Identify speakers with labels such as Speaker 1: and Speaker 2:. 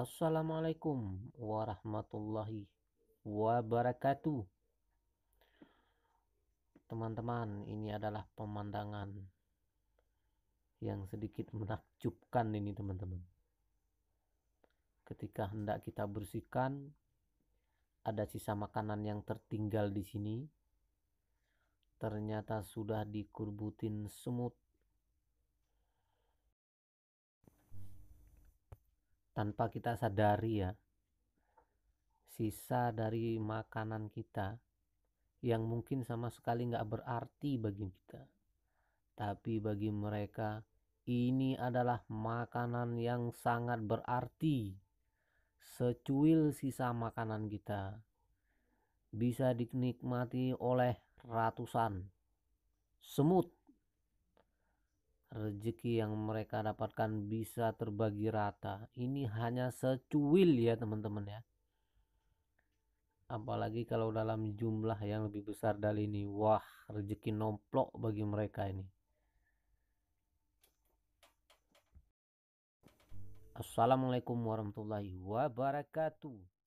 Speaker 1: Assalamualaikum warahmatullahi wabarakatuh. Teman-teman, ini adalah pemandangan yang sedikit menakjubkan ini teman-teman. Ketika hendak kita bersihkan, ada sisa makanan yang tertinggal di sini. Ternyata sudah dikurbutin semut tanpa kita sadari ya sisa dari makanan kita yang mungkin sama sekali nggak berarti bagi kita tapi bagi mereka ini adalah makanan yang sangat berarti secuil sisa makanan kita bisa dinikmati oleh ratusan semut rezeki yang mereka dapatkan bisa terbagi rata. Ini hanya secuil ya teman-teman ya. Apalagi kalau dalam jumlah yang lebih besar dari ini. Wah rezeki nomplok bagi mereka ini. Assalamualaikum warahmatullahi wabarakatuh.